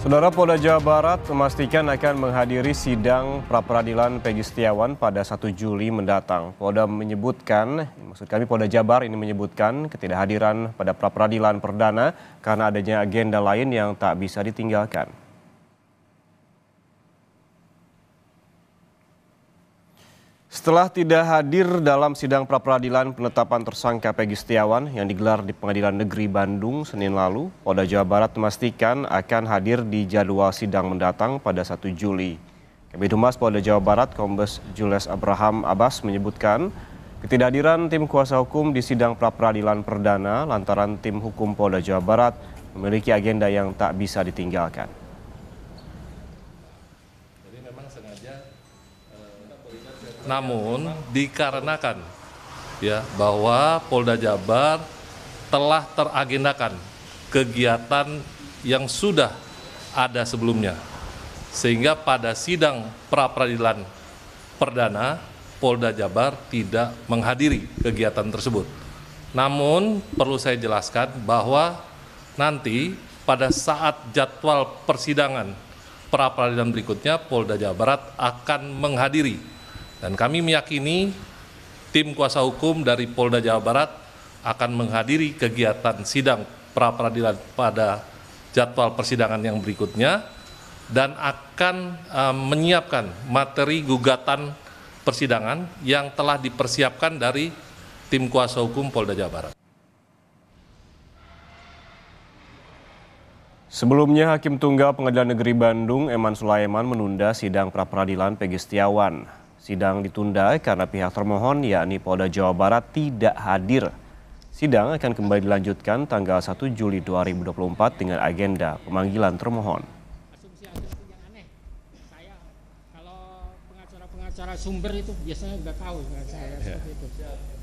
Saudara Polda Jawa Barat memastikan akan menghadiri sidang pra-peradilan Peggy Setiawan pada 1 Juli mendatang. Polda menyebutkan, maksud kami Polda Jabar ini menyebutkan ketidakhadiran pada pra-peradilan perdana karena adanya agenda lain yang tak bisa ditinggalkan. Setelah tidak hadir dalam sidang pra-peradilan penetapan tersangka Pegi Setiawan yang digelar di Pengadilan Negeri Bandung Senin lalu, Polda Jawa Barat memastikan akan hadir di jadwal sidang mendatang pada 1 Juli. Kabit Humas Polda Jawa Barat Kombes Jules Abraham Abbas menyebutkan ketidakhadiran tim kuasa hukum di sidang pra-peradilan perdana lantaran tim hukum Polda Jawa Barat memiliki agenda yang tak bisa ditinggalkan. Jadi memang sengaja namun dikarenakan ya bahwa Polda Jabar telah teragendakan kegiatan yang sudah ada sebelumnya. Sehingga pada sidang pra peradilan perdana Polda Jabar tidak menghadiri kegiatan tersebut. Namun perlu saya jelaskan bahwa nanti pada saat jadwal persidangan pra peradilan berikutnya Polda Jawa Barat akan menghadiri dan kami meyakini tim kuasa hukum dari Polda Jawa Barat akan menghadiri kegiatan sidang pra peradilan pada jadwal persidangan yang berikutnya dan akan uh, menyiapkan materi gugatan persidangan yang telah dipersiapkan dari tim kuasa hukum Polda Jawa Barat. Sebelumnya, Hakim Tunggal Pengadilan Negeri Bandung, Eman Sulaiman menunda sidang pra-peradilan Pegi Setiawan. Sidang ditunda karena pihak termohon, yakni Polda Jawa Barat, tidak hadir. Sidang akan kembali dilanjutkan tanggal 1 Juli 2024 dengan agenda pemanggilan termohon. Pengacara-pengacara sumber itu biasanya tahu, ya, saya, seperti itu.